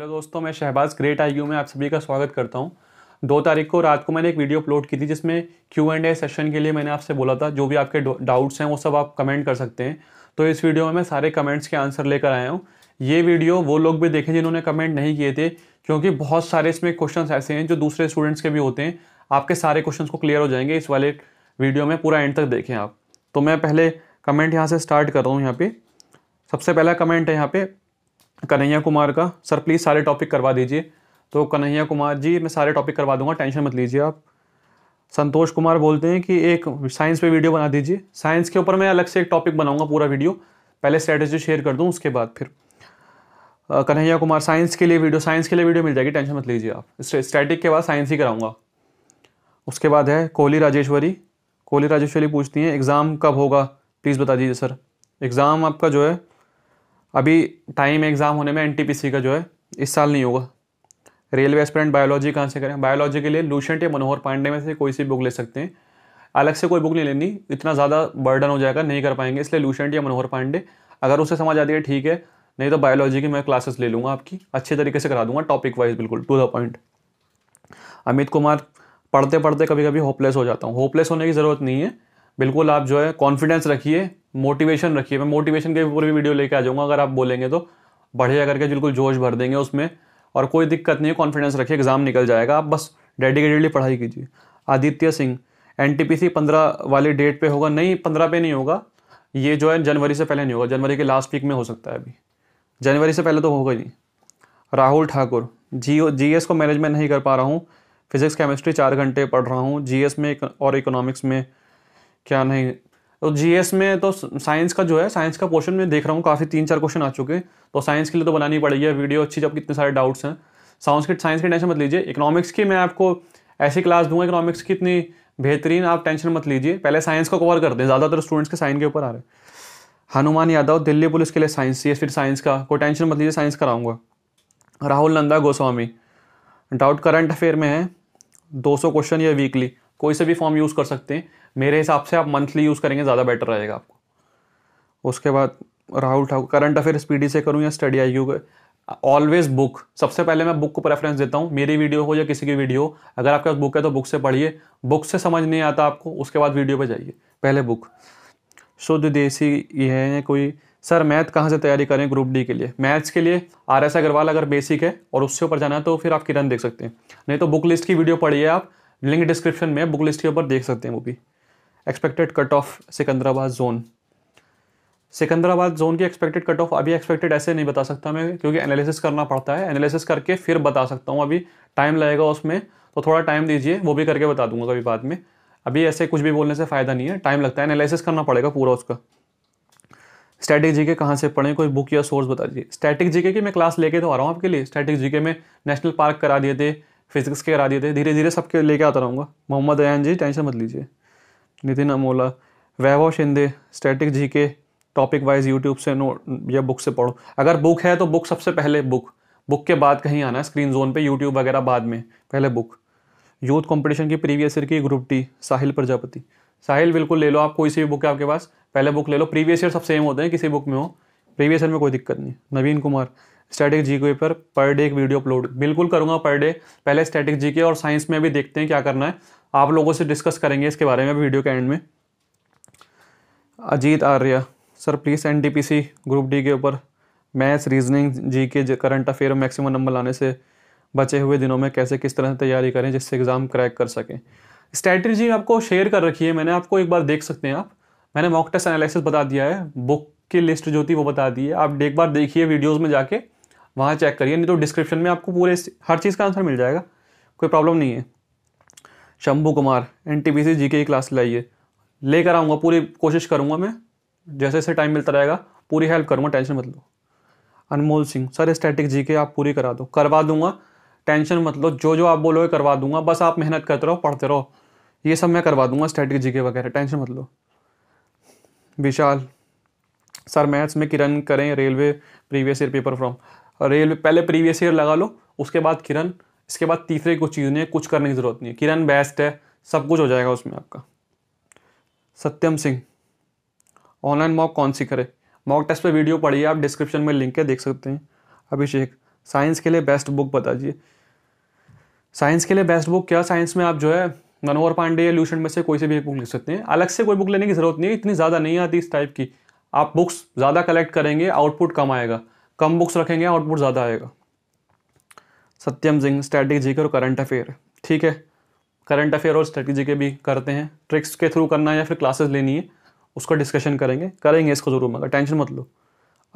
hello दोस्तों मैं Shahbaz great I में आप सभी का स्वागत करता हूं दो तारीख को रात को मैंने एक वीडियो अपलोड की थी जिसमें क्यू एंड ए सेशन के लिए मैंने आपसे बोला था जो भी आपके डाउट्स हैं वो सब आप कमेंट कर सकते हैं तो इस वीडियो में मैं सारे कमेंट्स के आंसर लेकर आया हूँ ये वीडियो वो लोग भी देखे जिन्होंने कमेंट नहीं किए थे क्योंकि बहुत सारे इसमें क्वेश्चन ऐसे हैं जो दूसरे स्टूडेंट्स के भी होते हैं आपके सारे क्वेश्चन को क्लियर हो जाएंगे इस वाले वीडियो में पूरा एंड तक देखें आप तो मैं पहले कमेंट यहाँ से स्टार्ट कर रहा हूँ यहाँ पर सबसे पहला कमेंट है यहाँ पर कन्हैया कुमार का सर प्लीज़ सारे टॉपिक करवा दीजिए तो कन्हैया कुमार जी मैं सारे टॉपिक करवा दूंगा टेंशन मत लीजिए आप संतोष कुमार बोलते हैं कि एक साइंस पे वीडियो बना दीजिए साइंस के ऊपर मैं अलग से एक टॉपिक बनाऊंगा पूरा वीडियो पहले स्ट्रेटेजी शेयर कर दूं उसके बाद फिर कन्हैया कुमार साइंस के लिए वीडियो साइंस के लिए वीडियो मिल जाएगी टेंशन मत लीजिए आप स्टैटिक के बाद साइंस ही कराऊंगा उसके बाद है कोहली राजेश्वरी कोहली राजेश्वरी पूछती हैं एग्ज़ाम कब होगा प्लीज़ बता दीजिए सर एग्ज़ाम आपका जो है अभी टाइम एग्ज़ाम होने में एनटीपीसी का जो है इस साल नहीं होगा रेलवे एस्पिरेंट बायोलॉजी कहाँ से करें बायोलॉजी के लिए लूशेंट या मनोहर पांडे में से कोई सी बुक ले सकते हैं अलग से कोई बुक नहीं लेनी इतना ज़्यादा बर्डन हो जाएगा नहीं कर पाएंगे इसलिए लूशेंट या मनोहर पांडे अगर उसे समझ आती है ठीक है नहीं तो बायोलॉजी की मैं क्लासेस ले लूँगा आपकी अच्छे तरीके से करा दूंगा टॉपिक वाइज बिल्कुल to the point Amit Kumar पढ़ते पढ़ते कभी कभी होपलेस हो जाता हूँ होपलेस होने की ज़रूरत नहीं है बिल्कुल आप जो है कॉन्फिडेंस रखिए मोटिवेशन रखिए मैं मोटिवेशन के ऊपर भी वीडियो लेके आ जाऊँगा अगर आप बोलेंगे तो बढ़िया करके बिल्कुल जोश भर देंगे उसमें और कोई दिक्कत नहीं है कॉन्फिडेंस रखिए एग्ज़ाम निकल जाएगा आप बस डेडिकेटेडली पढ़ाई कीजिए Aditya Singh N T P C पंद्रह वाली डेट पे होगा नहीं पंद्रह पे नहीं होगा ये जो है जनवरी से पहले नहीं होगा जनवरी के लास्ट वीक में हो सकता है अभी जनवरी से पहले तो होगा नहीं राहुल ठाकुर जी जी एस को मैनेजमेंट नहीं कर पा रहा हूँ फिज़िक्स केमिस्ट्री चार घंटे पढ़ रहा हूँ जी एस में और इकोनॉमिक्स में क्या नहीं तो जीएस में तो साइंस का जो है साइंस का पोर्शन में देख रहा हूँ काफ़ी तीन चार क्वेश्चन आ चुके तो साइंस के लिए तो बनानी पड़ेगी वीडियो अच्छी जब कितने सारे डाउट्स हैं साइंस के साइंस की टेंशन मत लीजिए इकोनॉमिक्स की मैं आपको ऐसी क्लास दूंगा इकोनॉमिक्स की इतनी बेहतरीन आप टेंशन मत लीजिए पहले साइंस को कवर कर दें ज़्यादातर स्टूडेंट्स के साइन के ऊपर आ रहे हैं हनुमान यादव दिल्ली पुलिस के लिए साइंस सी फिर साइंस का कोई टेंशन मत लीजिए साइंस कराऊंगा Rahul Nanda Goswami doubt current affair में है 200 क्वेश्चन या वीकली कोई से भी फॉर्म यूज़ कर सकते हैं मेरे हिसाब से आप मंथली यूज़ करेंगे ज़्यादा बेटर रहेगा आपको उसके बाद Rahul Thakur current affair speedy से करूँ या स्टडी आई यू ऑलवेज बुक सबसे पहले मैं बुक को प्रेफरेंस देता हूँ मेरी वीडियो हो या किसी की वीडियो अगर आपके पास बुक है तो बुक से पढ़िए बुक से समझ नहीं आता आपको उसके बाद वीडियो पर जाइए पहले बुक शुद्ध देसी ये है कोई सर मैथ कहाँ से तैयारी करें ग्रुप डी के लिए मैथ्स के लिए आर एस अग्रवाल अगर बेसिक है और उससे ऊपर जाना है तो फिर आप किरण देख सकते हैं नहीं तो बुक लिस्ट की वीडियो पढ़िए आप लिंक डिस्क्रिप्शन में बुक लिस्ट के ऊपर देख सकते हैं वो भी expected cut off Secunderabad zone Secunderabad zone की एक्सपेक्टेड कट ऑफ अभी एक्सपेक्टेड ऐसे नहीं बता सकता मैं क्योंकि एनालिसिस करना पड़ता है एनालिसिस करके फिर बता सकता हूँ अभी टाइम लगेगा उसमें तो थोड़ा टाइम दीजिए वो भी करके बता दूंगा कभी बाद में अभी ऐसे कुछ भी बोलने से फ़ायदा नहीं है टाइम लगता है एनालिसिस करना पड़ेगा पूरा उसका स्टैटिक जीके कहाँ से पढ़ें कोई बुक या सोर्स बता दीजिए स्टैटिक जीके की मैं क्लास लेके तो आ रहा हूँ आपके लिए स्टैटिक जीके में नेशनल पार्क करा दिए थे फिजिक्स के करा दिए थे धीरे धीरे सबके लेके आता रहूँगा मोहम्मद अयान जी टेंशन मत लीजिए Nitin Amola Vaibhav Shinde static G K topic wise YouTube से नो या बुक से पढ़ो अगर बुक है तो बुक सबसे पहले बुक बुक के बाद कहीं आना है स्क्रीन जोन पे यूट्यूब वगैरह बाद में पहले बुक यूथ कंपटीशन की प्रीवियस ईयर की ग्रुप टी साहिल प्रजापति साहिल बिल्कुल ले लो आप कोई सी भी बुक है आपके पास पहले बुक ले लो प्रीवियस ईयर सब सेम होते हैं किसी बुक में हो प्रीवियस ईयर में कोई दिक्कत नहीं नवीन कुमार स्टैटिक के पर पर डे एक वीडियो अपलोड बिल्कुल करूँगा पर डे पहले स्टैटिक के और साइंस में भी देखते हैं क्या करना है आप लोगों से डिस्कस करेंगे इसके बारे में वीडियो के एंड में Ajit Arya sir please N group D के ऊपर मैथ्स रीजनिंग जी के करंट अफेयर मैक्सिमम नंबर लाने से बचे हुए दिनों में कैसे किस तरह से तैयारी करें जिससे एग्ज़ाम क्रैक कर सकें स्ट्रैटेजी आपको शेयर कर रखी है मैंने आपको एक बार देख सकते हैं आप मैंने मॉक टेस्ट एनालिसिस बता दिया है बुक की लिस्ट जो थी वो बता दी है आप एक बार देखिए वीडियोज़ में जाके वहाँ चेक करिए नहीं तो डिस्क्रिप्शन में आपको पूरे हर चीज़ का आंसर मिल जाएगा कोई प्रॉब्लम नहीं है Shambhu Kumar N T P की क्लास लाइए लेकर आऊँगा पूरी कोशिश करूँगा मैं जैसे जैसे टाइम मिलता रहेगा पूरी हेल्प करूँगा टेंशन मत लो Anmol Singh sir static G K आप पूरी करा दो करवा दूंगा टेंशन मत लो जो जो आप बोलोगे करवा दूंगा बस आप मेहनत करते रहो पढ़ते रहो ये सब मैं करवा दूंगा स्टैटिक जी के वगैरह टेंशन मत लो विशाल सर मैथ्स में किरण करें railway previous year paper from railway पहले प्रीवियस ईयर लगा लो उसके बाद किरण इसके बाद तीसरे कुछ चीज़ नहीं है कुछ करने की ज़रूरत नहीं है किरण बेस्ट है सब कुछ हो जाएगा उसमें आपका सत्यम सिंह ऑनलाइन मॉक कौन सी करे मॉक टेस्ट पे वीडियो पढ़िए आप डिस्क्रिप्शन में लिंक है देख सकते हैं अभिषेक साइंस के लिए बेस्ट बुक बता दिए साइंस के लिए बेस्ट बुक क्या साइंस में आप जो है मनोहर पांडे या लूशन में से कोई से भी एक बुक लिख सकते हैं अलग से कोई बुक लेने की ज़रूरत नहीं है इतनी ज़्यादा नहीं आती इस टाइप की आप बुक्स ज़्यादा कलेक्ट करेंगे आउटपुट कम आएगा कम बुक्स रखेंगे आउटपुट ज़्यादा आएगा सत्यम सिंह स्टैटिक जी के और करंट अफेयर ठीक है करंट अफेयर और स्टैटिक जी के भी करते हैं ट्रिक्स के थ्रू करना है या फिर क्लासेस लेनी है उसका डिस्कशन करेंगे करेंगे इसको ज़रूर मगर टेंशन मत लो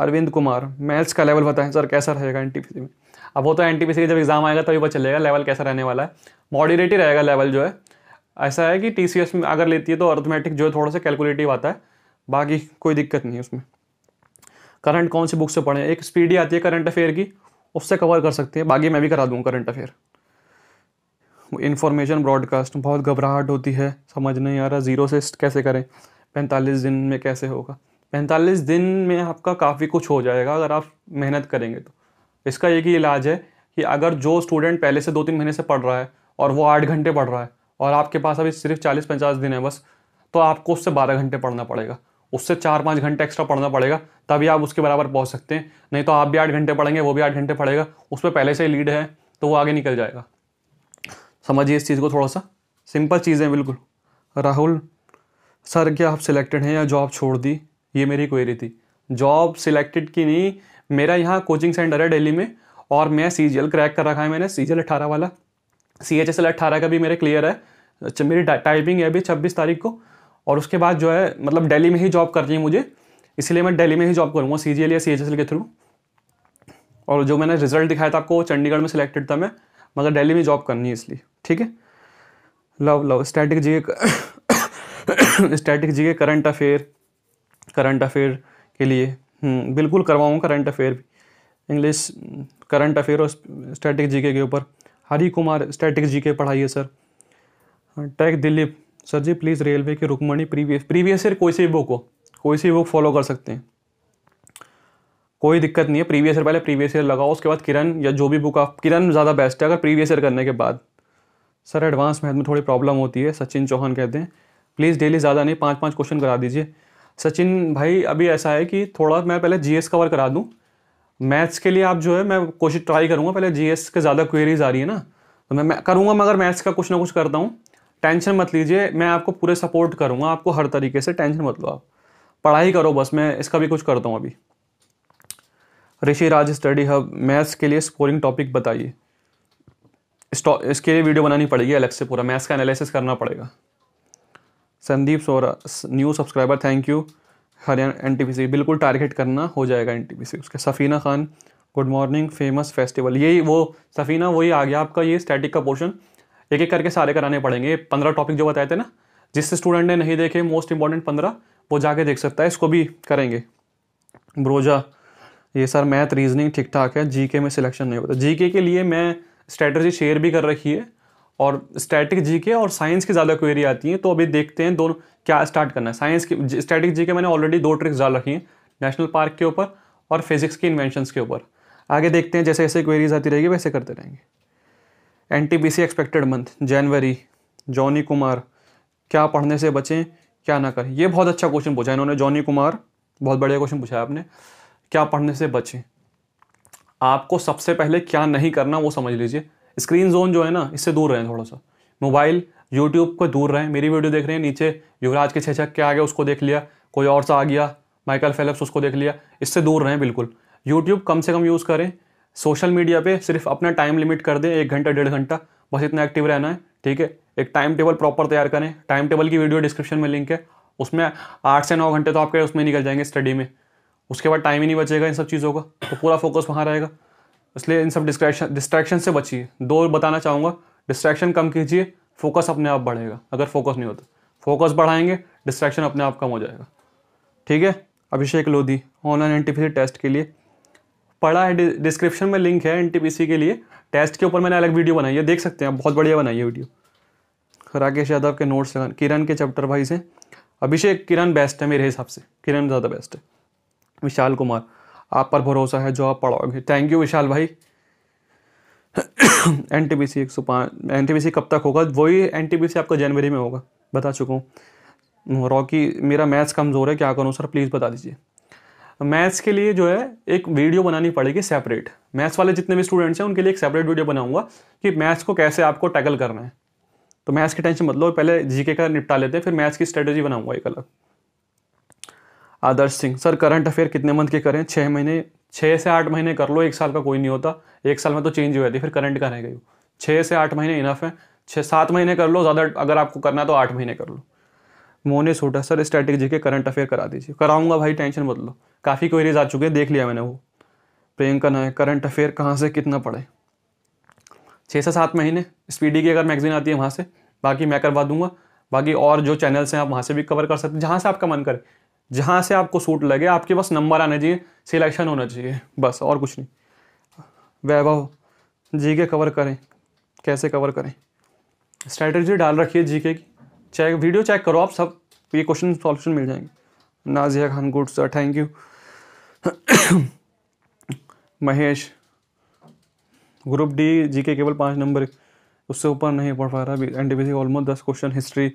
अरविंद कुमार मैथ्स का लेवल बताएं सर कैसा रहेगा एन में अब वो तो एन टी जब एग्ज़ाम आएगा तभी तो पता चलेगा लेवल कैसा रहने वाला है मॉडरेट ही रहेगा लेवल जो है ऐसा है कि टी में अगर लेती है तो अर्थमेटिक जो है थोड़ा सा कैलकुलेटिव आता है बाकी कोई दिक्कत नहीं है उसमें करंट कौन सी बुक से पढ़ें एक स्पीडी आती है करंट अफेयर की उससे कवर कर सकते हैं बाकी मैं भी करा दूँगा करंट अफेयर इन्फॉर्मेशन ब्रॉडकास्ट बहुत घबराहट होती है समझ नहीं आ रहा ज़ीरो से कैसे करें पैंतालीस दिन में कैसे होगा पैंतालीस दिन में आपका काफ़ी कुछ हो जाएगा अगर आप मेहनत करेंगे तो इसका एक ही इलाज है कि अगर जो स्टूडेंट पहले से दो तीन महीने से पढ़ रहा है और वो आठ घंटे पढ़ रहा है और आपके पास अभी सिर्फ चालीस पचास दिन है बस तो आपको उससे बारह घंटे पढ़ना पड़ेगा उससे चार पाँच घंटे एक्स्ट्रा पढ़ना पड़ेगा तभी आप उसके बराबर पहुँच सकते हैं नहीं तो आप भी आठ घंटे पढ़ेंगे वो भी आठ घंटे पढ़ेगा पर पहले से ही लीड है तो वो आगे निकल जाएगा समझिए इस चीज़ को थोड़ा सा सिंपल चीज़ें बिल्कुल राहुल सर क्या आप सिलेक्टेड हैं या जॉब छोड़ दी ये मेरी क्वेरी थी जॉब सिलेक्टेड की नहीं मेरा यहाँ कोचिंग सेंटर है दिल्ली में और मैं सी क्रैक कर रखा है मैंने सी जी अट्ठारह वाला सी एच एस एल अट्ठारह का भी मेरे क्लियर है अच्छा, मेरी टाइपिंग है अभी छब्बीस तारीख को और उसके बाद जो है मतलब दिल्ली में ही जॉब करनी है मुझे इसलिए मैं दिल्ली में ही जॉब करूँगा सी या सी के थ्रू और जो मैंने रिजल्ट दिखाया था आपको चंडीगढ़ में सिलेक्टेड था मैं मगर दिल्ली में जॉब करनी है इसलिए ठीक है love love static G static G current affair current affair के लिए हम्म, बिल्कुल करवाऊँ करंट अफेयर भी इंग्लिश करंट अफेयर और स्टैटिक जी के ऊपर Hari Kumar static G K पढ़ाइए सर टैक Dilip sir ji please railway की रुकमणी प्रीवियस प्रीवियस ईयर कोई सी भी बुक हो कोई सी बुक फॉलो कर सकते हैं कोई दिक्कत नहीं है प्रीवियस ईयर पहले प्रीवियस ईयर लगाओ उसके बाद किरण या जो भी बुक आप किरण ज़्यादा बेस्ट है अगर प्रीवियस ईयर करने के बाद सर एडवांस मैथ में थोड़ी प्रॉब्लम होती है सचिन चौहान कहते हैं प्लीज़ डेली ज़्यादा नहीं पाँच पाँच क्वेश्चन करा दीजिए सचिन भाई अभी ऐसा है कि थोड़ा मैं पहले जी कवर करा दूँ मैथ्स के लिए आप जो है मैं कोशिश ट्राई करूँगा पहले जी के ज़्यादा क्वेरीज आ रही है ना तो मैं, मैं करूँगा मगर मैथ्स का कुछ ना कुछ करता हूँ टेंशन मत लीजिए मैं आपको पूरे सपोर्ट करूँगा आपको हर तरीके से टेंशन मत लो आप पढ़ाई करो बस मैं इसका भी कुछ करता हूँ अभी Rishi Raj study hub maths के लिए स्कोरिंग टॉपिक बताइए इसके लिए वीडियो बनानी पड़ेगी अलग से पूरा मैथ्स का एनालिसिस करना पड़ेगा Sandeep Sora new subscriber thank you Haryana N बिल्कुल टारगेट करना हो जाएगा एन उसके Safina Khan good morning famous festival यही वो सफ़ीना वही आ गया आपका ये स्टैटिक का पोर्शन एक एक करके सारे कराने पड़ेंगे पंद्रह टॉपिक जो बताए थे ना जिस स्टूडेंट ने नहीं देखे मोस्ट इंपॉर्टेंट पंद्रह वो जाके देख सकता है इसको भी करेंगे ब्रोजा ये सर मैथ रीजनिंग ठीक ठाक है जीके में सिलेक्शन नहीं होता जीके के लिए मैं स्ट्रेटजी शेयर भी कर रखी है और स्टैटिक जीके और साइंस की ज़्यादा क्वेरी आती है तो अभी देखते हैं दोनों क्या स्टार्ट करना है साइंस की स्टैटिक जीके मैंने ऑलरेडी दो ट्रिक्स डाल रखी हैं नेशनल पार्क के ऊपर और फिजिक्स की इन्वेंशन के ऊपर आगे देखते हैं जैसे जैसे क्वेरीज आती रहेगी वैसे करते रहेंगे एनटीपीसी एक्सपेक्टेड मंथ जनवरी जॉनी कुमार क्या पढ़ने से बचें क्या ना करें ये बहुत अच्छा क्वेश्चन पूछा इन्होंने जॉनी कुमार बहुत बढ़िया क्वेश्चन पूछा है आपने क्या पढ़ने से बचें आपको सबसे पहले क्या नहीं करना वो समझ लीजिए स्क्रीन जोन जो है ना इससे दूर रहें थोड़ा सा मोबाइल यूट्यूब को दूर रहें मेरी वीडियो देख रहे हैं नीचे युवराज के छेछक क्या आ गया उसको देख लिया कोई और सा आ गया माइकल फेलप्स उसको देख लिया इससे दूर रहें बिल्कुल यूट्यूब कम से कम यूज़ करें सोशल मीडिया पे सिर्फ अपना टाइम लिमिट कर दें एक घंटा डेढ़ घंटा बस इतना एक्टिव रहना है ठीक है एक टाइम टेबल प्रॉपर तैयार करें टाइम टेबल की वीडियो डिस्क्रिप्शन में लिंक है उसमें आठ से नौ घंटे तो आपके उसमें निकल जाएंगे स्टडी में उसके बाद टाइम ही नहीं बचेगा इन सब चीज़ों का तो पूरा फोकस वहाँ रहेगा इसलिए इन सब डिस्ट्रैक्शन डिस्ट्रैक्शन से बचिए दो बताना चाहूँगा डिस्ट्रैक्शन कम कीजिए फोकस अपने आप बढ़ेगा अगर फोकस नहीं होता फोकस बढ़ाएंगे डिस्ट्रैक्शन अपने आप कम हो जाएगा ठीक है अभिषेक लोधी ऑनलाइन एंटीफिस टेस्ट के लिए पढ़ा है डिस्क्रिप्शन में लिंक है एन के लिए टेस्ट के ऊपर मैंने अलग वीडियो बनाई है देख सकते हैं आप बहुत बढ़िया बनाई है वीडियो राकेश यादव के नोट्स किरण के चैप्टर भाई से अभिषेक किरण बेस्ट है मेरे हिसाब से किरण ज़्यादा बेस्ट है विशाल कुमार आप पर भरोसा है जो आप पढ़ाओगे थैंक यू विशाल भाई एन टी बी सी एक सौ पाँच एन टी बी सी कब तक होगा वही एन टी बी सी आपका जनवरी में होगा बता चुका हूँ रॉकी मेरा मैथ्स कमज़ोर है क्या करूँ सर प्लीज़ बता दीजिए मैथ्स के लिए जो है एक वीडियो बनानी पड़ेगी सेपरेट मैथ्स वाले जितने भी स्टूडेंट्स हैं उनके लिए एक सेपरेट वीडियो बनाऊंगा कि मैथ्स को कैसे आपको टैकल करना है तो मैथ्स की टेंशन मतलब पहले जीके का निपटा लेते हैं फिर मैथ्स की स्ट्रेटेजी बनाऊंगा एक अलग Adarsh Singh sir current affair कितने मंथ के करें छः महीने छः से आठ महीने कर लो एक साल का कोई नहीं होता एक साल में तो चेंज हुआ थी फिर करंट का रह गई छः से आठ महीने इनफ है छः सात महीने कर लो ज़्यादा अगर आपको करना है तो आठ महीने कर लो मोने सोटा सर स्टैटिक जी के करंट अफेयर करा दीजिए कराऊंगा भाई टेंशन मत लो काफ़ी क्वेरीज आ चुके हैं देख लिया मैंने वो प्रियंका नायक करंट अफेयर कहाँ से कितना पड़े छः से सात महीने स्पीडी की अगर मैगजीन आती है वहाँ से बाकी मैं करवा दूंगा बाकी और जो चैनल्स हैं आप वहाँ से भी कवर कर सकते हैं जहाँ से आपका मन करे जहाँ से आपको सूट लगे आपके पास नंबर आना चाहिए सिलेक्शन होना चाहिए बस और कुछ नहीं वैभव जी के कवर करें कैसे कवर करें स्ट्रैटेजी डाल रखी है जी के की चेक वीडियो चेक करो आप सब ये क्वेश्चन सॉल्यूशन मिल जाएंगे Nazia Khan good sir thank you Mahesh group D GK केवल पाँच नंबर उससे ऊपर नहीं पढ़ पा रहा N T P C almost दस क्वेश्चन हिस्ट्री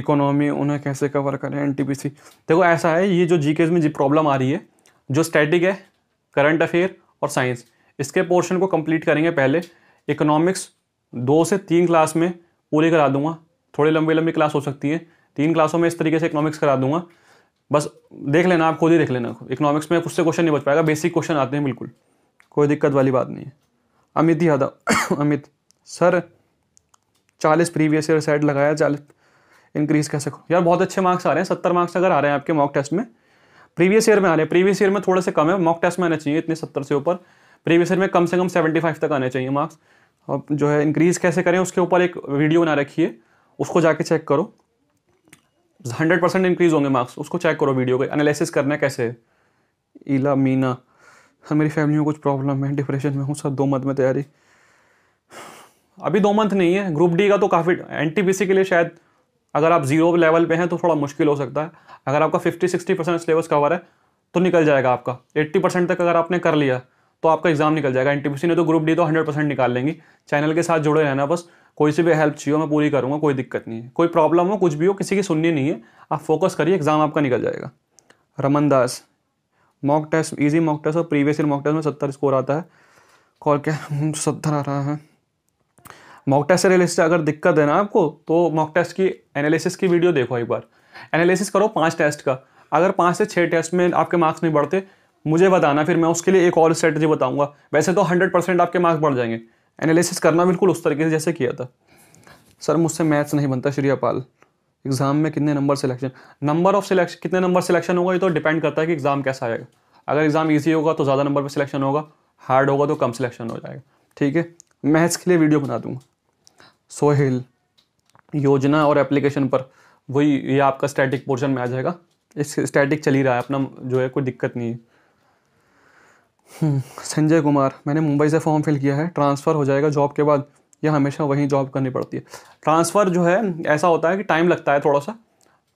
इकोनॉमी उन्हें कैसे कवर करें एन टी पी सी देखो ऐसा है ये जो जी के में जी प्रॉब्लम आ रही है जो स्टैटिक है करंट अफेयर और साइंस इसके पोर्शन को कंप्लीट करेंगे पहले इकोनॉमिक्स दो से तीन क्लास में पूरी करा दूंगा थोड़ी लंबी लंबी क्लास हो सकती है तीन क्लासों में इस तरीके से इकोनॉमिक्स करा दूंगा बस देख लेना आप खुद ही देख लेना इकोनॉमिक्स में खुद से क्वेश्चन नहीं बच पाएगा बेसिक क्वेश्चन आते हैं बिल्कुल कोई दिक्कत वाली बात नहीं है अमित ही यादव अमित सर चालीस प्रीवियस ईयर सेट लगाया चालीस इंक्रीज कैसे करो यार बहुत अच्छे मार्क्स आ रहे हैं सत्तर मार्क्स अगर आ रहे हैं आपके मॉक टेस्ट में प्रीवियस ईयर में आ रहे हैं प्रीवियस ईयर में थोड़े से कम है मॉक टेस्ट में आने चाहिए इतने सत्तर से ऊपर प्रीवियस ईयर में कम से कम सेवेंटी फाइव तक आने चाहिए मार्क्स अब जो है इंक्रीज़ कैसे करें उसके ऊपर एक वीडियो बना रखिए उसको जाके चेक करो हंड्रेड परसेंट इंक्रीज होंगे मार्क्स उसको चेक करो वीडियो के एनालिसिस करना कैसे इला ईला मीना सर मेरी फैमिली में कुछ प्रॉब्लम है डिप्रेशन में हूँ सर दो मंथ में तैयारी अभी दो मंथ नहीं है ग्रुप डी का तो काफ़ी एन के लिए शायद अगर आप जीरो लेवल पे हैं तो थोड़ा मुश्किल हो सकता है अगर आपका fifty sixty percent syllabus cover है तो निकल जाएगा आपका एट्टी परसेंट तक अगर आपने कर लिया तो आपका एग्जाम निकल जाएगा एन ने तो ग्रुप डी तो हंड्रेड परसेंट निकाल लेंगे चैनल के साथ जुड़े रहना बस कोई सी भी हेल्प चाहिए मैं पूरी करूँगा कोई दिक्कत नहीं है कोई प्रॉब्लम हो कुछ भी हो किसी की सुननी नहीं है आप फोकस करिए एग्जाम आपका निकल जाएगा Raman Das mock test easy mock test और प्रीवियस ईयर मॉक टेस्ट में सत्तर स्कोर आता है कॉल क्या सत्तर आ रहा है मॉक टेस्ट से रिलेटेड अगर दिक्कत है ना आपको तो मॉक टेस्ट की एनालिसिस की वीडियो देखो एक बार एनालिसिस करो पाँच टेस्ट का अगर पाँच से छः टेस्ट में आपके मार्क्स नहीं बढ़ते मुझे बताना फिर मैं उसके लिए एक और स्ट्रेटजी बताऊंगा वैसे तो हंड्रेड परसेंट आपके मार्क्स बढ़ जाएंगे एनालिसिस करना बिल्कुल उस तरीके से जैसे किया था सर मुझसे मैथ्स नहीं बनता श्रियापाल एग्ज़ाम में कितने number selection number of selection कितने नंबर सिलेक्शन होगा ये तो डिपेंड करता है कि एग्ज़ाम कैसा आएगा अगर एग्ज़ाम ईजी होगा तो ज़्यादा नंबर पर सिलेक्शन होगा हार्ड होगा तो कम सिलेक्शन हो जाएगा ठीक है मैथ्स के लिए वीडियो बना दूंगा सोहेल योजना और एप्लीकेशन पर वही ये आपका स्टैटिक पोर्शन में आ जाएगा इस स्टैटिक चल ही रहा है अपना जो है कोई दिक्कत नहीं है हम्म, संजय कुमार मैंने मुंबई से फॉर्म फिल किया है ट्रांसफ़र हो जाएगा जॉब के बाद या हमेशा वहीं जॉब करनी पड़ती है ट्रांसफ़र जो है ऐसा होता है कि टाइम लगता है थोड़ा सा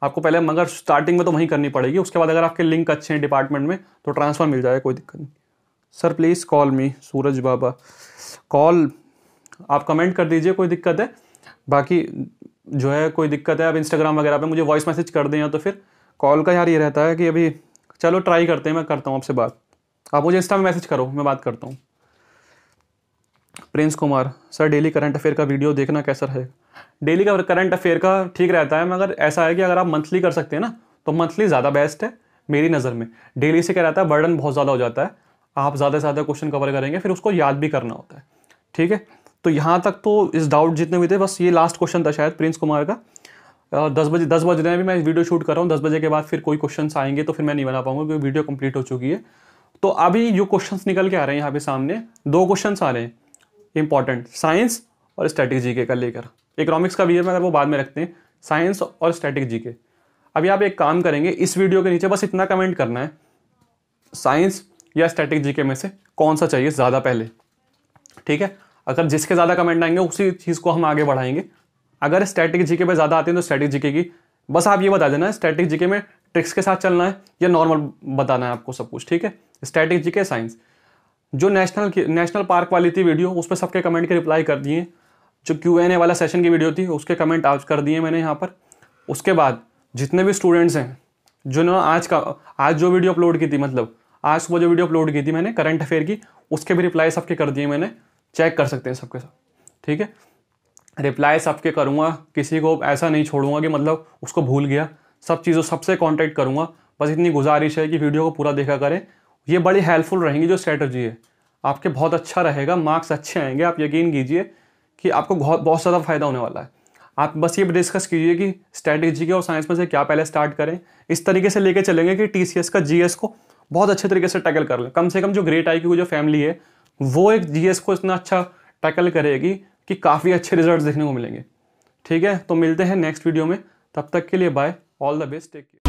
आपको पहले मगर स्टार्टिंग में तो वहीं करनी पड़ेगी उसके बाद अगर आपके लिंक अच्छे हैं डिपार्टमेंट में तो ट्रांसफ़र मिल जाएगा कोई दिक्कत नहीं sir please call me Suraj Baba call आप कमेंट कर दीजिए कोई दिक्कत है बाकी जो है कोई दिक्कत है आप इंस्टाग्राम वगैरह पे मुझे वॉइस मैसेज कर दें या तो फिर कॉल का यार ये रहता है कि अभी चलो ट्राई करते हैं मैं करता हूँ आपसे बात आप मुझे इंस्टा में मैसेज करो मैं बात करता हूँ Prince Kumar sir daily current affair का वीडियो देखना कैसा है डेली का करंट अफेयर का ठीक रहता है मगर ऐसा है कि अगर आप मंथली कर सकते हैं ना तो मंथली ज़्यादा बेस्ट है मेरी नज़र में डेली से क्या रहता है बर्डन बहुत ज़्यादा हो जाता है आप ज़्यादा से ज़्यादा क्वेश्चन कवर करेंगे फिर उसको याद भी करना होता है ठीक है तो यहाँ तक तो इस डाउट जितने भी थे बस ये लास्ट क्वेश्चन था शायद प्रिंस कुमार का दस बजे दस बज रहे हैं अभी मैं वीडियो शूट कर रहा हूँ दस बजे के बाद फिर कोई क्वेश्चन आएंगे तो फिर मैं नहीं बना पाऊँगा क्योंकि वीडियो कंप्लीट हो चुकी है तो अभी जो क्वेश्चन निकल के आ रहे हैं यहाँ पे सामने दो क्वेश्चन आ रहे हैं इंपॉर्टेंट साइंस और स्टैटिक जीके का लेकर इकोनॉमिक्स का भी है मगर वो बाद में रखते हैं साइंस और स्टैटिक जीके अभी आप एक काम करेंगे इस वीडियो के नीचे बस इतना कमेंट करना है साइंस या स्टैटिक जीके में से कौन सा चाहिए ज़्यादा पहले ठीक है अगर जिसके ज़्यादा कमेंट आएंगे उसी चीज़ को हम आगे बढ़ाएंगे अगर स्टैटिक जीके में ज़्यादा आते हैं तो स्टैटिक जीके की बस आप ये बता देना है स्टैटिक जीके में ट्रिक्स के साथ चलना है या नॉर्मल बताना है आपको सब कुछ ठीक है स्टैटिक जीके साइंस जो नेशनल नेशनल पार्क वाली थी वीडियो उस पर सबके कमेंट के रिप्लाई कर दिए जो क्यू एन ए वाला सेशन की वीडियो थी उसके कमेंट आज कर दिए मैंने यहाँ पर उसके बाद जितने भी स्टूडेंट्स हैं जिन्होंने आज का आज जो वीडियो अपलोड की थी मतलब आज सुबह जो वीडियो अपलोड की थी मैंने करंट अफेयर की उसके भी रिप्लाई सबके कर दिए मैंने चेक कर सकते हैं सबके साथ ठीक है रिप्लाई सबके करूँगा किसी को ऐसा नहीं छोड़ूंगा कि मतलब उसको भूल गया सब चीज़ों सबसे कॉन्टैक्ट करूँगा बस इतनी गुजारिश है कि वीडियो को पूरा देखा करें ये बड़ी हेल्पफुल रहेंगी जो स्ट्रैटर्जी है आपके बहुत अच्छा रहेगा मार्क्स अच्छे आएंगे आप यकीन कीजिए कि आपको बहुत बहुत ज़्यादा फ़ायदा होने वाला है आप बस ये डिस्कस कीजिए कि स्ट्रैटेजी के और साइंस में से क्या पहले स्टार्ट करें इस तरीके से लेके चलेंगे कि टी का जी को बहुत अच्छे तरीके से टैकल कर लें कम से कम जो ग्रेट आई की जो फैमिली है वो एक जी को इतना अच्छा टैकल करेगी कि काफ़ी अच्छे रिजल्ट देखने को मिलेंगे ठीक है तो मिलते हैं नेक्स्ट वीडियो में तब तक के लिए bye all the best take care